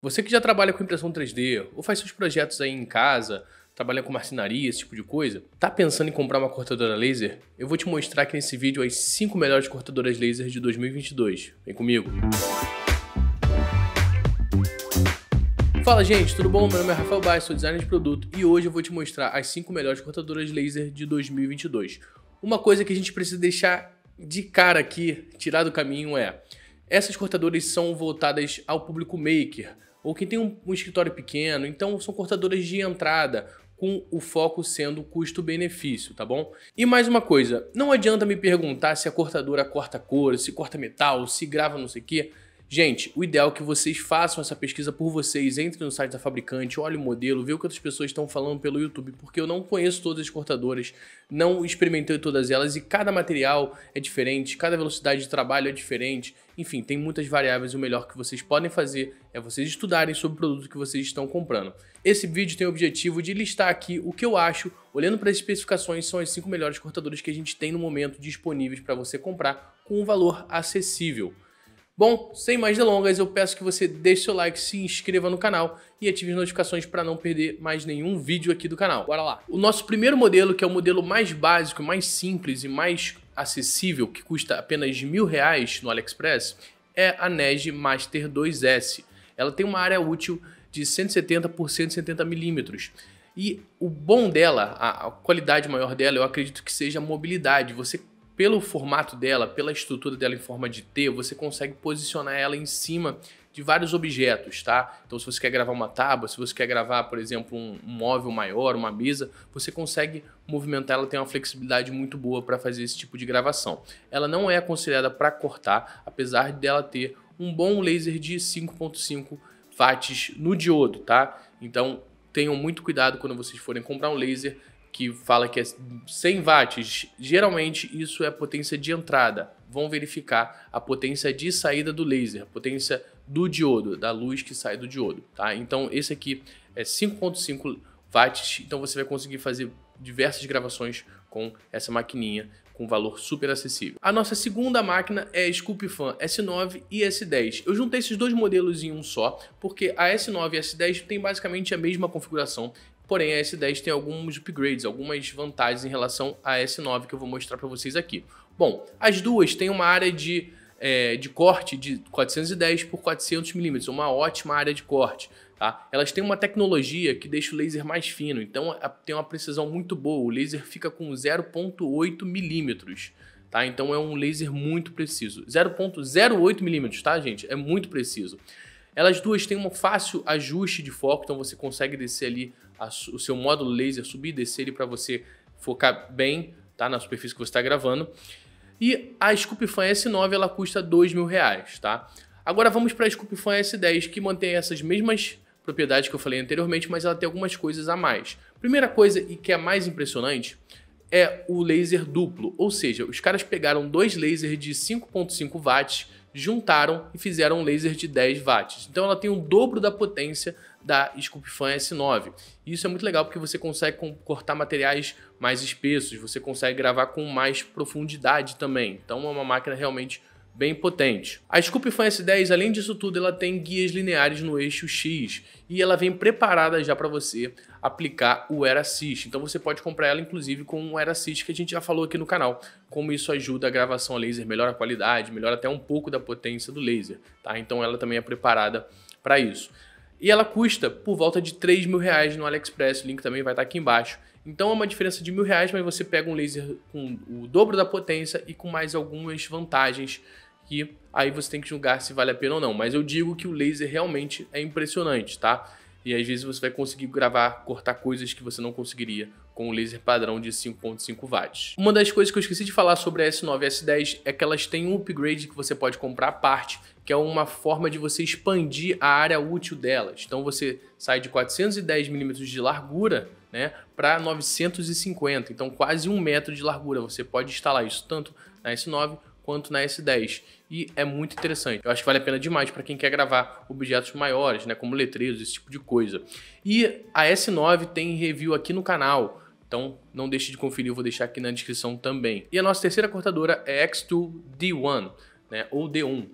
Você que já trabalha com impressão 3D ou faz seus projetos aí em casa, trabalha com marcenaria, esse tipo de coisa, tá pensando em comprar uma cortadora laser? Eu vou te mostrar aqui nesse vídeo as 5 melhores cortadoras laser de 2022. Vem comigo! Fala gente, tudo bom? Meu nome é Rafael Baes, sou designer de produto e hoje eu vou te mostrar as 5 melhores cortadoras laser de 2022. Uma coisa que a gente precisa deixar de cara aqui, tirar do caminho é... Essas cortadoras são voltadas ao público maker, ou quem tem um, um escritório pequeno. Então, são cortadoras de entrada, com o foco sendo custo-benefício, tá bom? E mais uma coisa, não adianta me perguntar se a cortadora corta couro, se corta metal, se grava não sei o quê. Gente, o ideal é que vocês façam essa pesquisa por vocês, entrem no site da fabricante, olhem o modelo, vejam o que outras pessoas estão falando pelo YouTube, porque eu não conheço todas as cortadoras, não experimentei todas elas e cada material é diferente, cada velocidade de trabalho é diferente, enfim, tem muitas variáveis. O melhor que vocês podem fazer é vocês estudarem sobre o produto que vocês estão comprando. Esse vídeo tem o objetivo de listar aqui o que eu acho, olhando para as especificações, são as cinco melhores cortadoras que a gente tem no momento disponíveis para você comprar com um valor acessível. Bom, sem mais delongas, eu peço que você deixe seu like, se inscreva no canal e ative as notificações para não perder mais nenhum vídeo aqui do canal. Bora lá! O nosso primeiro modelo, que é o modelo mais básico, mais simples e mais acessível, que custa apenas mil reais no AliExpress, é a NEG Master 2S. Ela tem uma área útil de 170 por 170 milímetros. E o bom dela, a qualidade maior dela, eu acredito que seja a mobilidade. Você pelo formato dela, pela estrutura dela em forma de T, você consegue posicionar ela em cima de vários objetos, tá? Então, se você quer gravar uma tábua, se você quer gravar, por exemplo, um, móvel maior, uma mesa, você consegue movimentar ela, tem uma flexibilidade muito boa para fazer esse tipo de gravação. Ela não é aconselhada para cortar, apesar dela ter um bom laser de 5.5 watts no diodo, tá? Então, tenham muito cuidado quando vocês forem comprar um laser que fala que é 100 watts, geralmente isso é a potência de entrada. Vão verificar a potência de saída do laser, a potência do diodo, da luz que sai do diodo, tá? Então esse aqui é 5.5 watts, então você vai conseguir fazer diversas gravações com essa maquininha com valor super acessível. A nossa segunda máquina é a S9 e S10. Eu juntei esses dois modelos em um só, porque a S9 e a S10 têm basicamente a mesma configuração Porém, a S10 tem alguns upgrades, algumas vantagens em relação à S9 que eu vou mostrar para vocês aqui. Bom, as duas têm uma área de, é, de corte de 410 por 400 milímetros, uma ótima área de corte. Tá? Elas têm uma tecnologia que deixa o laser mais fino, então a, tem uma precisão muito boa. O laser fica com 0,8 milímetros. Tá? Então é um laser muito preciso. 0.08 milímetros, tá, gente? É muito preciso. Elas duas têm um fácil ajuste de foco, então você consegue descer ali a, o seu módulo laser, subir e descer ele para você focar bem tá, na superfície que você está gravando. E a Fan S9 ela custa dois mil reais, tá? Agora vamos para a Fan S10 que mantém essas mesmas propriedades que eu falei anteriormente, mas ela tem algumas coisas a mais. Primeira coisa e que é mais impressionante é o laser duplo, ou seja, os caras pegaram dois lasers de 5.5 watts juntaram e fizeram um laser de 10 watts. Então ela tem o dobro da potência da Scoopfan S9. Isso é muito legal porque você consegue cortar materiais mais espessos, você consegue gravar com mais profundidade também. Então é uma máquina realmente bem potente. A Scoop S10, além disso tudo, ela tem guias lineares no eixo X e ela vem preparada já para você aplicar o Air Assist. Então você pode comprar ela inclusive com o Air Assist que a gente já falou aqui no canal, como isso ajuda a gravação a laser, melhora a qualidade, melhora até um pouco da potência do laser, tá? Então ela também é preparada para isso. E ela custa por volta de 3 mil reais no AliExpress, o link também vai estar tá aqui embaixo. Então é uma diferença de mil reais, mas você pega um laser com o dobro da potência e com mais algumas vantagens que aí você tem que julgar se vale a pena ou não. Mas eu digo que o laser realmente é impressionante, tá? E às vezes você vai conseguir gravar, cortar coisas que você não conseguiria com o laser padrão de 5.5 watts. Uma das coisas que eu esqueci de falar sobre a S9 e S10 é que elas têm um upgrade que você pode comprar à parte, que é uma forma de você expandir a área útil delas. Então você sai de 410 milímetros de largura né, para 950, então quase um metro de largura. Você pode instalar isso tanto na S9 quanto na S10 e é muito interessante. Eu acho que vale a pena demais para quem quer gravar objetos maiores, né, como letreiros, esse tipo de coisa. E a S9 tem review aqui no canal. Então não deixe de conferir, eu vou deixar aqui na descrição também. E a nossa terceira cortadora é X2D1, né, ou D1.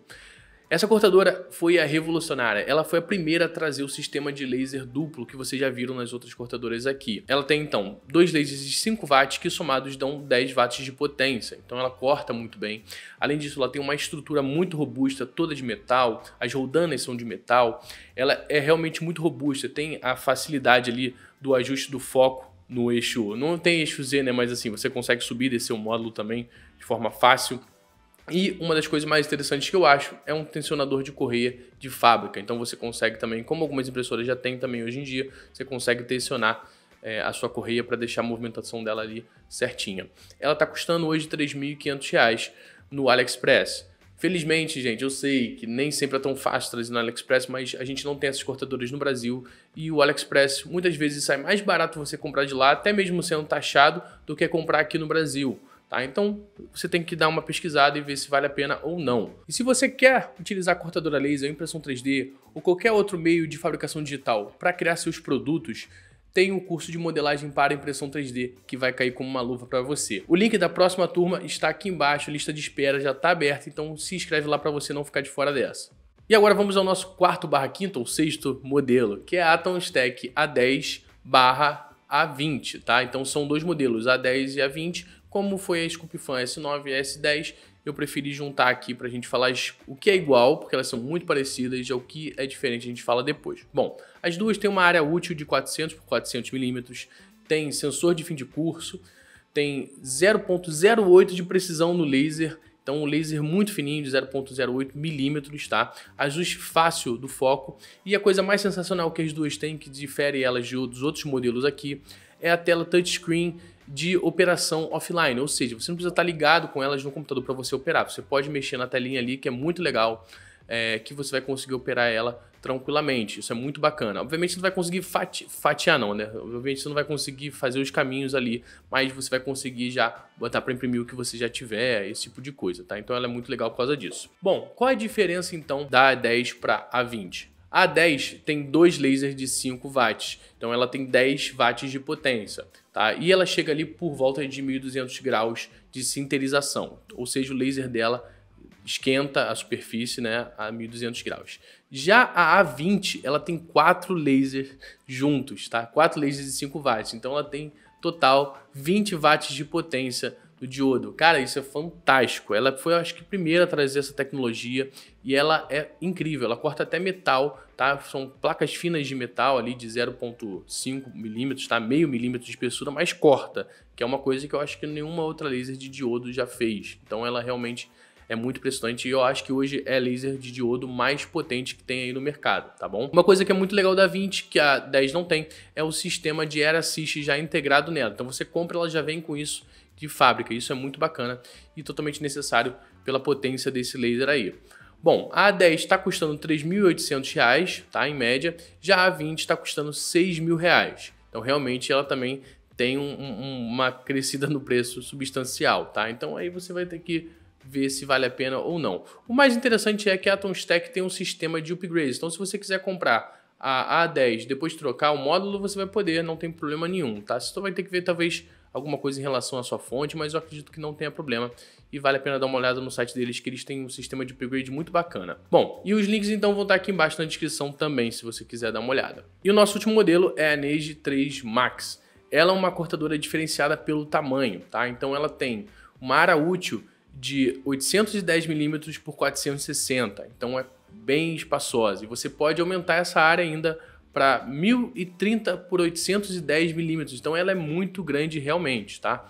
Essa cortadora foi a revolucionária. Ela foi a primeira a trazer o sistema de laser duplo que vocês já viram nas outras cortadoras aqui. Ela tem então dois lasers de 5 watts que somados dão 10 watts de potência. Então ela corta muito bem. Além disso, ela tem uma estrutura muito robusta, toda de metal. As roldanas são de metal. Ela é realmente muito robusta. Tem a facilidade ali do ajuste do foco no eixo. Não tem eixo Z, né? Mas assim, você consegue subir e descer o módulo também de forma fácil. E uma das coisas mais interessantes que eu acho é um tensionador de correia de fábrica. Então você consegue também, como algumas impressoras já têm também hoje em dia, você consegue tensionar é, a sua correia para deixar a movimentação dela ali certinha. Ela está custando hoje R$ 3.500 no AliExpress. Felizmente, gente, eu sei que nem sempre é tão fácil trazer no AliExpress, mas a gente não tem essas cortadoras no Brasil e o AliExpress muitas vezes sai mais barato você comprar de lá, até mesmo sendo taxado, do que comprar aqui no Brasil. Tá? Então você tem que dar uma pesquisada e ver se vale a pena ou não. E se você quer utilizar cortadora laser, impressão 3D ou qualquer outro meio de fabricação digital para criar seus produtos, tem um curso de modelagem para impressão 3D que vai cair como uma luva para você. O link da próxima turma está aqui embaixo, a lista de espera já está aberta, então se inscreve lá para você não ficar de fora dessa. E agora vamos ao nosso quarto barra quinto ou sexto modelo, que é a Atom Stack A10 barra A20, tá? Então são dois modelos, A10 e A20, como foi a Scoopfan S9 e S10, eu preferi juntar aqui para a gente falar o que é igual, porque elas são muito parecidas, e o que é diferente a gente fala depois. Bom, as duas têm uma área útil de 400 por 400 milímetros, tem sensor de fim de curso, tem 0.08 de precisão no laser, então um laser muito fininho de 0.08 milímetros, tá? Ajuste fácil do foco e a coisa mais sensacional que as duas têm, que difere elas dos outros modelos aqui, é a tela touchscreen de operação offline, ou seja, você não precisa estar ligado com elas no computador para você operar. Você pode mexer na telinha ali, que é muito legal, é, que você vai conseguir operar ela tranquilamente. Isso é muito bacana. Obviamente você não vai conseguir fati fatiar, não, né? Obviamente você não vai conseguir fazer os caminhos ali, mas você vai conseguir já botar para imprimir o que você já tiver, esse tipo de coisa, tá? Então ela é muito legal por causa disso. Bom, qual é a diferença então da A10 para A20? A 10 tem dois lasers de 5 watts, então ela tem 10 watts de potência, tá? E ela chega ali por volta de 1200 graus de sinterização, ou seja, o laser dela esquenta a superfície, né, a 1200 graus. Já a A20, ela tem quatro lasers juntos, tá? Quatro lasers de 5 watts, então ela tem total 20 watts de potência do diodo. Cara, isso é fantástico. Ela foi, acho que, a primeira a trazer essa tecnologia e ela é incrível. Ela corta até metal, tá? São placas finas de metal ali de 0,5 milímetros, tá? Meio milímetro de espessura, mas corta, que é uma coisa que eu acho que nenhuma outra laser de diodo já fez. Então ela realmente é muito impressionante e eu acho que hoje é laser de diodo mais potente que tem aí no mercado, tá bom? Uma coisa que é muito legal da 20, que a 10 não tem, é o sistema de Air Assist já integrado nela. Então você compra, ela já vem com isso de fábrica. Isso é muito bacana e totalmente necessário pela potência desse laser aí. Bom, a A10 está custando R$ 3.800, tá, em média. Já a A20 está custando R$ 6.000. Então, realmente, ela também tem um, um, uma crescida no preço substancial, tá? Então, aí você vai ter que ver se vale a pena ou não. O mais interessante é que a Atom Stack tem um sistema de upgrades. Então, se você quiser comprar a A10, depois trocar o módulo, você vai poder, não tem problema nenhum, tá? Você só vai ter que ver, talvez, alguma coisa em relação à sua fonte, mas eu acredito que não tenha problema e vale a pena dar uma olhada no site deles que eles têm um sistema de upgrade muito bacana. Bom, e os links então vão estar aqui embaixo na descrição também, se você quiser dar uma olhada. E o nosso último modelo é a Nage 3 Max. Ela é uma cortadora diferenciada pelo tamanho, tá? Então ela tem uma área útil de 810 mm por 460, então é bem espaçosa. E você pode aumentar essa área ainda para 1030 por 810 milímetros. Então ela é muito grande realmente, tá?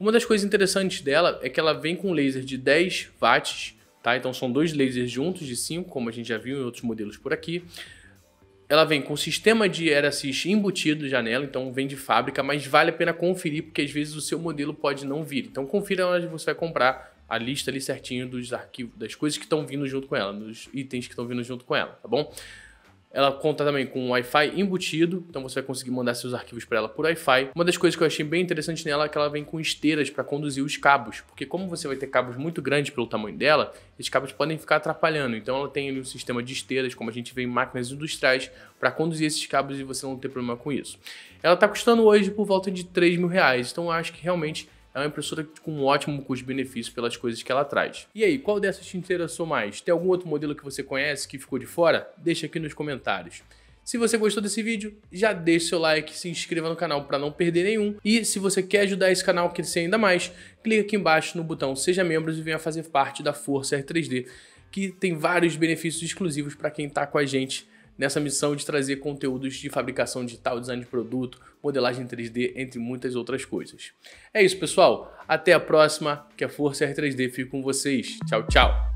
Uma das coisas interessantes dela é que ela vem com laser de 10 watts, tá? Então são dois lasers juntos de 5, como a gente já viu em outros modelos por aqui. Ela vem com sistema de air assist embutido já nela, então vem de fábrica, mas vale a pena conferir porque às vezes o seu modelo pode não vir. Então confira onde você vai comprar a lista ali certinho dos arquivos, das coisas que estão vindo junto com ela, dos itens que estão vindo junto com ela, tá bom? Ela conta também com Wi-Fi embutido, então você vai conseguir mandar seus arquivos para ela por Wi-Fi. Uma das coisas que eu achei bem interessante nela é que ela vem com esteiras para conduzir os cabos, porque como você vai ter cabos muito grandes pelo tamanho dela, esses cabos podem ficar atrapalhando. Então ela tem um sistema de esteiras, como a gente vê em máquinas industriais, para conduzir esses cabos e você não ter problema com isso. Ela está custando hoje por volta de 3 mil reais, então eu acho que realmente é uma impressora com um ótimo custo-benefício pelas coisas que ela traz. E aí, qual dessas te interessou mais? Tem algum outro modelo que você conhece que ficou de fora? Deixa aqui nos comentários. Se você gostou desse vídeo, já deixe seu like, se inscreva no canal para não perder nenhum. E se você quer ajudar esse canal a crescer ainda mais, clica aqui embaixo no botão Seja Membros e venha fazer parte da Força R3D, que tem vários benefícios exclusivos para quem está com a gente nessa missão de trazer conteúdos de fabricação digital, design de produto, modelagem 3D, entre muitas outras coisas. É isso, pessoal. Até a próxima. Que a Força R3D fique com vocês. Tchau, tchau.